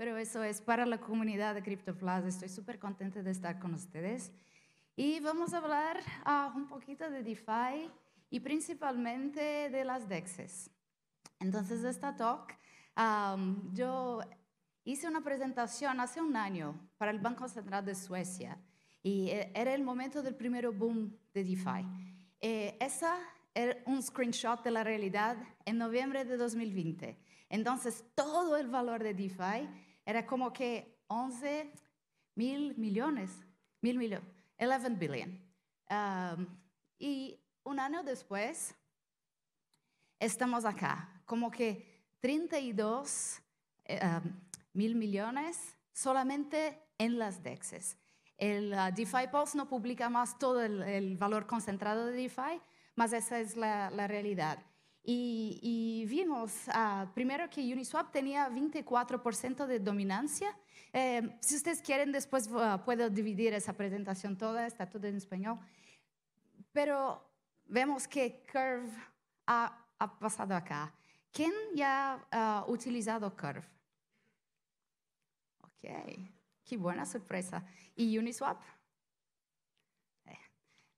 Pero eso es para la comunidad de CryptoPlus. Estoy súper contenta de estar con ustedes. Y vamos a hablar ah, un poquito de DeFi y principalmente de las DEXs. Entonces, esta talk, yo hice una presentación hace un año para el Banco Central de Suecia y eh, era el momento del primer boom de DeFi. Eh, esa era un screenshot de la realidad en noviembre de 2020. Entonces, todo el valor de DeFi era como que 11 mil millones, mil millones, 11 billion. Um, y un año después, estamos acá, como que 32 um, mil millones solamente en las DEXs. El uh, DeFi Pulse no publica más todo el, valor concentrado de DeFi, pero esa es la realidad. Y, vimos ah, primero que Uniswap tenía 24% de dominancia. Eh, si ustedes quieren, después ah, puedo dividir esa presentación toda, está todo en español. Pero vemos que Curve ha, pasado acá. ¿Quién ya ha ah, utilizado Curve? Ok, qué buena sorpresa. ¿Y Uniswap?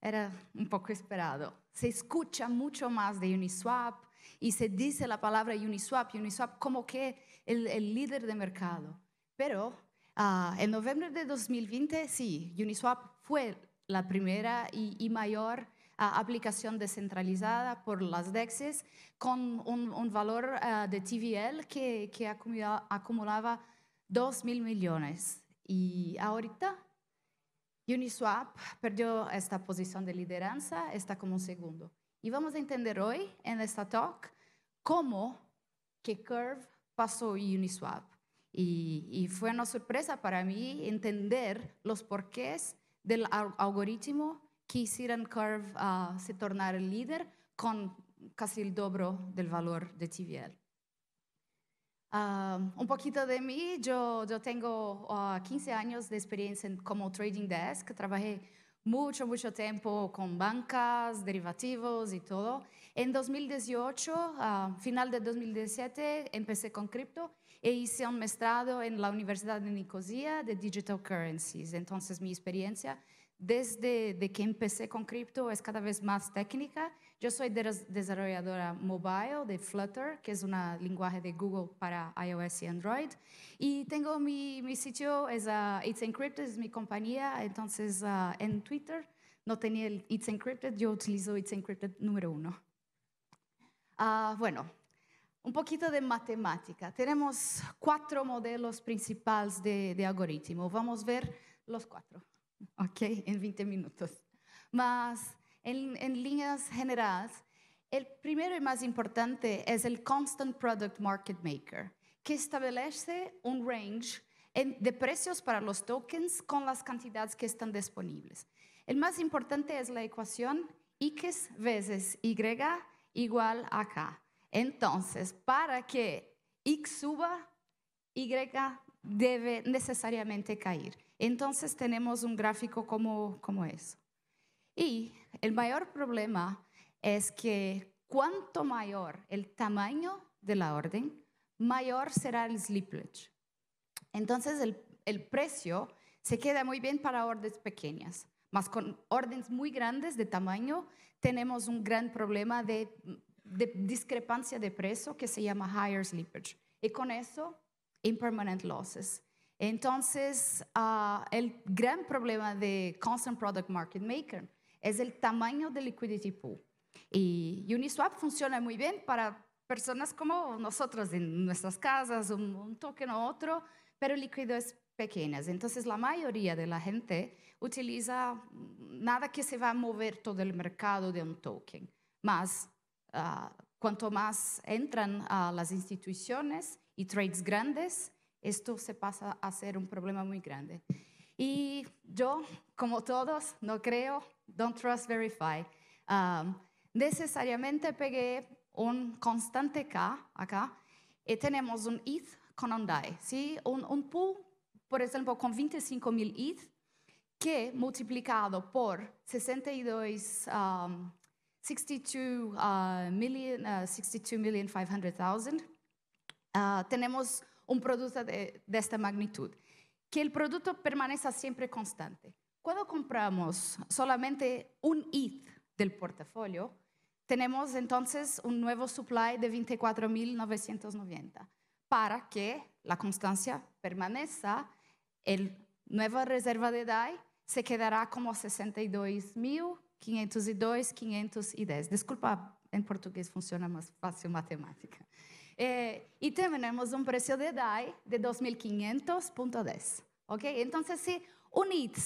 era un poco esperado. Se escucha mucho más de Uniswap y se dice la palabra Uniswap, Uniswap como que el, líder de mercado. Pero ah, en noviembre de 2020, sí, Uniswap fue la primera y, mayor ah, aplicación descentralizada por las dexes con un, valor ah, de TVL que, acumulaba 2 mil millones. Y ahorita Uniswap perdió esta posición de lideranza, está como un segundo. Y vamos a entender hoy en esta talk cómo que Curve pasó a Uniswap. Y, fue una sorpresa para mí entender los porqués del algoritmo que hicieron Curve ah, se tornar líder con casi el doble del valor de TVL. Ah, un poquito de mí, yo, tengo 15 ah, años de experiencia como trading desk, trabajé mucho, mucho tiempo con bancas, derivativos y todo. En 2018, ah, final de 2017, empecé con cripto e hice un mestrado en la Universidad de Nicosia de Digital Currencies. Entonces mi experiencia desde que empecé con cripto es cada vez más técnica yo soy desarrolladora mobile de Flutter, que es un lenguaje de Google para iOS y Android. Y tengo mi, sitio, es uh, It's Encrypted, es mi compañía. Entonces, uh, en Twitter no tenía It's Encrypted, yo utilizo It's Encrypted número uno. Ah, bueno, un poquito de matemática. Tenemos cuatro modelos principales de, de algoritmo. Vamos a ver los cuatro, ¿ok? En 20 minutos. Más en, líneas generales, el primero y más importante es el Constant Product Market Maker, que establece un range de precios para los tokens con las cantidades que están disponibles. El más importante es la ecuación X veces Y igual a K. Entonces, para que X suba, Y debe necesariamente caer. Entonces tenemos un gráfico como, como eso. Y el mayor problema es que cuanto mayor el tamaño de la orden, mayor será el slippage. Entonces el, precio se queda muy bien para órdenes pequeñas, mas con órdenes muy grandes de tamaño tenemos un gran problema de, discrepancia de precio que se llama higher slippage. Y con eso, impermanent losses. Entonces, ah, el gran problema de Constant Product Market Maker es el tamaño del liquidity pool. Y Uniswap funciona muy bien para personas como nosotros en nuestras casas, un, token o otro, pero líquido es pequeñas. Entonces la mayoría de la gente utiliza nada que se va a mover todo el mercado de un token. Más, ah, cuanto más entran a las instituciones y trades grandes, esto se pasa a ser un problema muy grande. Y yo, como todos, no creo Don't Trust Verify. Um, necesariamente pegué un constante K acá y eh, tenemos un ETH con un DAI, Un, un pool, por ejemplo, con 25.000 ETH que multiplicado por 62, um, uh, uh, uh, tenemos un producto de, de, esta magnitud. Que el producto permanezca siempre constante. Cuando compramos solamente un ETH del portafolio, tenemos entonces un nuevo supply de 24.990 para que la constancia permanezca, el nueva reserva de DAI se quedará como 62.502.510. Disculpa, en portugués funciona más fácil matemática. Eh, y tenemos un precio de DAI de 2.500.10. ¿ok? Entonces, si un ETH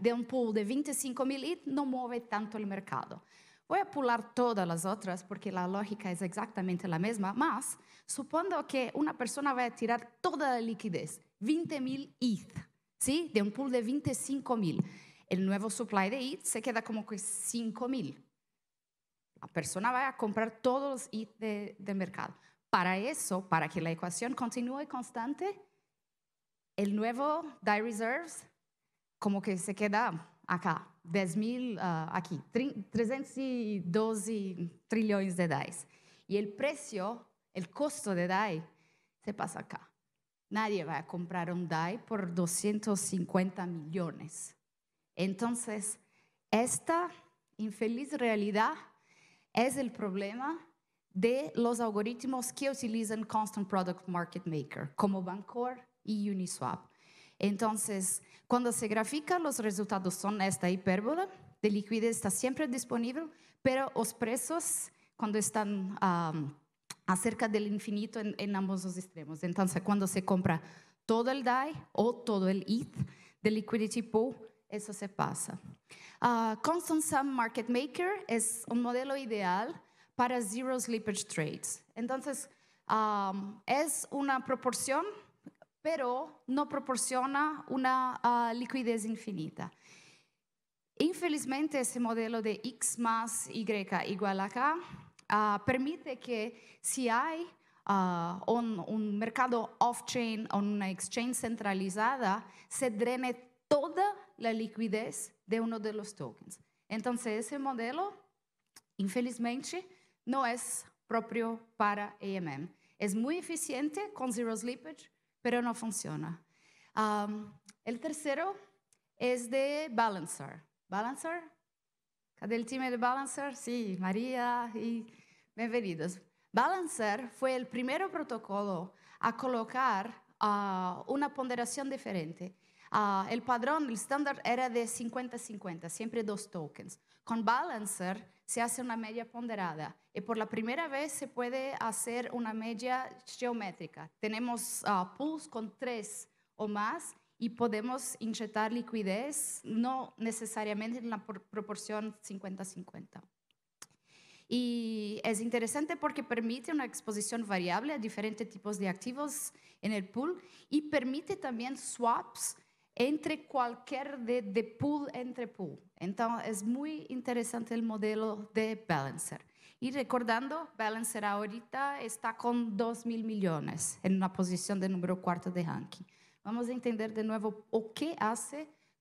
de un pool de 25 mil IT no mueve tanto el mercado. Voy a pular todas las otras porque la lógica es exactamente la misma, más supongo que una persona va a tirar toda la liquidez, 20 mil ETH, ¿sí? De un pool de 25 mil. El nuevo supply de ETH se queda como que 5 mil. La persona va a comprar todos los ETH de, del mercado. Para eso, para que la ecuación continúe constante, el nuevo Die Reserves como que se queda acá, 10 mil ah, aquí, 312 trillones de DAIs. Y el precio, el costo de DAI, se pasa acá. Nadie va a comprar un DAI por 250 millones. Entonces, esta infeliz realidad es el problema de los algoritmos que utilizan Constant Product Market Maker, como Bancor y Uniswap. Entonces, cuando se grafica, los resultados son esta hipérbola de liquidez está siempre disponible, pero los precios cuando están acerca del infinito en, ambos los extremos. Entonces, cuando se compra todo el DAI o todo el ETH de Liquidity Pool, eso se pasa. Ah, Constant Sum Market Maker es un modelo ideal para Zero Slippage Trades. Entonces, es una proporción pero no proporciona una ah, liquidez infinita. Infelizmente, ese modelo de X más Y igual a K ah, permite que si hay ah, un, un, mercado off-chain o una exchange centralizada, se drene toda la liquidez de uno de los tokens. Entonces, ese modelo, infelizmente, no es propio para AMM. Es muy eficiente con zero slippage, pero no funciona. Um, el tercero es de Balancer. ¿Balancer? Del time de Balancer, sí, María y bienvenidos. Balancer fue el primer protocolo a colocar uh, una ponderación diferente. Ah, el padrón, el estándar era de 50-50, siempre dos tokens. Con Balancer se hace una media ponderada y por la primera vez se puede hacer una media geométrica. Tenemos ah, pools con tres o más y podemos inyectar liquidez, no necesariamente en la proporción 50-50. Y es interesante porque permite una exposición variable a diferentes tipos de activos en el pool y permite también swaps entre qualquer de, de pool entre pool. Então, é muito interessante o modelo de Balancer. E recordando, Balancer ahorita está com 2 mil milhões, em uma posição de número quarto de ranking. Vamos entender de novo o que faz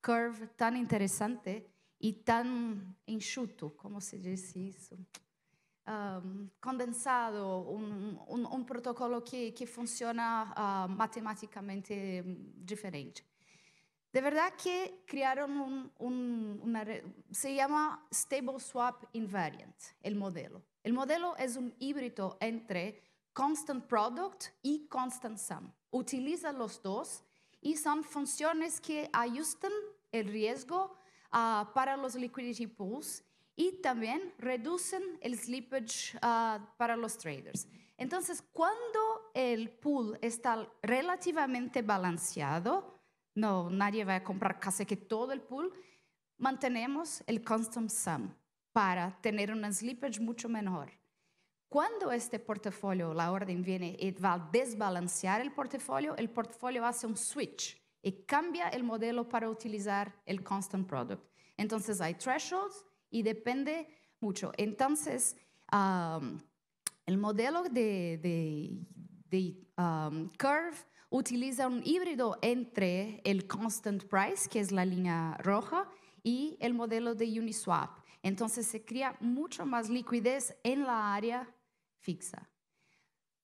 Curve tão interessante e tão enxuto, como se diz isso? Um, condensado, um, um, um, protocolo que, que funciona uh, ah, matematicamente diferente. De verdad que crearon un, una, se llama Stable Swap Invariant, el modelo. El modelo es un híbrido entre Constant Product y Constant Sum. Utiliza los dos y son funciones que ajustan el riesgo ah, para los liquidity pools y también reducen el slippage ah, para los traders. Entonces, cuando el pool está relativamente balanceado, no, nadie va a comprar casi que todo el pool. Mantenemos el constant sum para tener un slippage mucho menor. Cuando este portafolio, la orden viene y va a desbalancear el portafolio, el portafolio hace un switch y cambia el modelo para utilizar el constant product. Entonces hay thresholds y depende mucho. Entonces, um, el modelo de, um, curve utiliza un híbrido entre el constant price, que es la línea roja, y el modelo de Uniswap. Entonces se crea mucho más liquidez en la área fixa.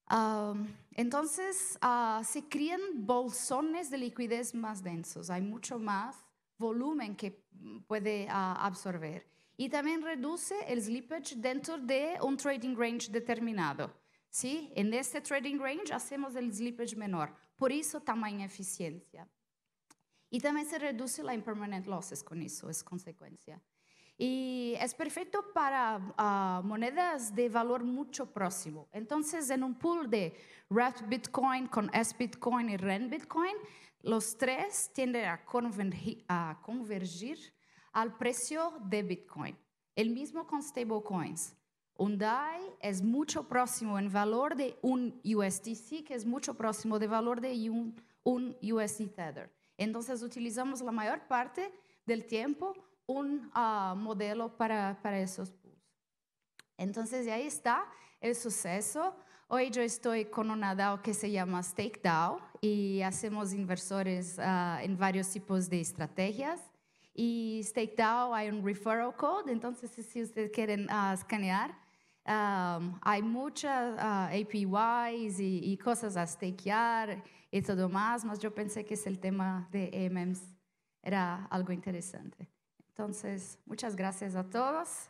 Um, entonces ah, se crían bolsones de liquidez más densos, hay mucho más volumen que puede ah, absorber. Y también reduce el slippage dentro de un trading range determinado. ¿sí? En este trading range hacemos el slippage menor. Por isso, tamanha a eficiência. E também se reduz a impermanent losses com isso, essa é consequência E é perfeito para uh, ah, moedas de valor muito próximo. Então, em um pool de Wrapped Bitcoin com S-Bitcoin e REN Bitcoin, os três tendem a, a convergir ao preço de Bitcoin. O mesmo com stablecoins. Un DAI es mucho próximo en valor de un USDC, que es mucho próximo de valor de un, un USD Tether. Entonces utilizamos la mayor parte del tiempo un ah, modelo para, para esos pools. Entonces ahí está el suceso. Hoy yo estoy con una DAO que se llama Stake DAO y hacemos inversores ah, en varios tipos de estrategias. Y Stake DAO hay un referral code, entonces si ustedes quieren ah, escanear, Um, hay muchas uh, APIs y, cosas a stakear y todo más, pero yo pensé que es el tema de EMEMS era algo interesante. Entonces, muchas gracias a todos.